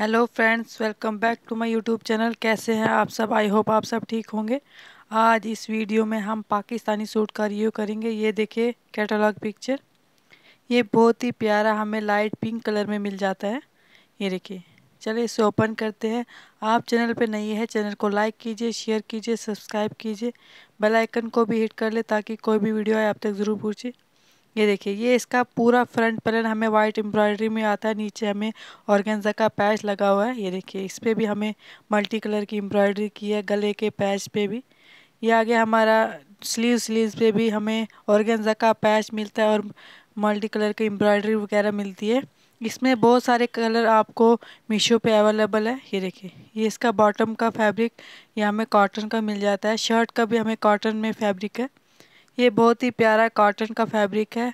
hello friends welcome back to my YouTube channel कैसे हैं आप सब आई होप आप सब ठीक होंगे आज इस वीडियो में हम पाकिस्तानी सूट का रिव्यू करेंगे ये देखिए कैटलॉग पिक्चर ये बहुत ही प्यारा हमें लाइट पिंक कलर में मिल जाता है ये देखिए चलिए इसे ओपन करते हैं आप चैनल पर नई है चैनल को लाइक कीजिए शेयर कीजिए सब्सक्राइब कीजिए बेलाइकन को भी हिट कर ले ताकि कोई भी वीडियो आए आप तक ज़रूर पूछे ये देखिए ये इसका पूरा फ्रंट पैनल हमें वाइट एम्ब्रॉयडरी में आता है नीचे हमें ऑर्गेन्जा का पैच लगा हुआ है ये देखिए इस पर भी हमें मल्टी कलर की एम्ब्रॉयडरी की है गले के पैच पे भी ये आगे हमारा स्लीव स्लीव पे भी हमें ऑर्गेन्जा का पैच मिलता है और मल्टी कलर की एम्ब्रॉयडरी वगैरह मिलती है इसमें बहुत सारे कलर आपको मीशो पे अवेलेबल है ये देखिए ये इसका बॉटम का फैब्रिक ये हमें कॉटन का मिल जाता है शर्ट का भी हमें कॉटन में फैब्रिक है ये बहुत ही प्यारा कॉटन का फैब्रिक है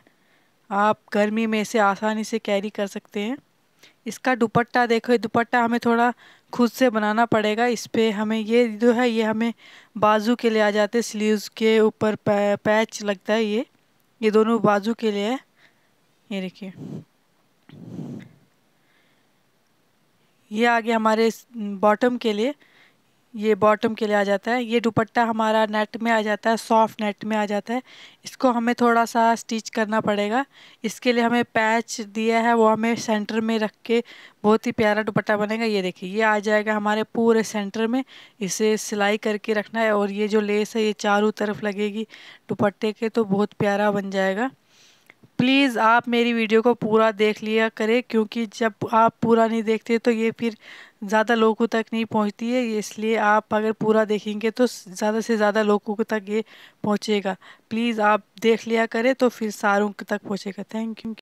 आप गर्मी में इसे आसानी से कैरी कर सकते हैं इसका दुपट्टा देखो ये दुपट्टा हमें थोड़ा खुद से बनाना पड़ेगा इस पर हमें ये जो है ये हमें बाजू के लिए आ जाते स्लीव्स के ऊपर पैच लगता है ये ये दोनों बाजू के लिए है ये देखिए ये आ गया हमारे बॉटम के लिए ये बॉटम के लिए आ जाता है ये दुपट्टा हमारा नेट में आ जाता है सॉफ्ट नेट में आ जाता है इसको हमें थोड़ा सा स्टिच करना पड़ेगा इसके लिए हमें पैच दिया है वो हमें सेंटर में रख के बहुत ही प्यारा दुपट्टा बनेगा ये देखिए ये आ जाएगा हमारे पूरे सेंटर में इसे सिलाई करके रखना है और ये जो लेस है ये चारों तरफ लगेगी दुपट्टे के तो बहुत प्यारा बन जाएगा प्लीज़ आप मेरी वीडियो को पूरा देख लिया करें क्योंकि जब आप पूरा नहीं देखते तो ये फिर ज़्यादा लोगों तक नहीं पहुंचती है इसलिए आप अगर पूरा देखेंगे तो ज़्यादा से ज़्यादा लोगों तक ये पहुंचेगा प्लीज़ आप देख लिया करें तो फिर सारों तक पहुंचेगा थैंक यू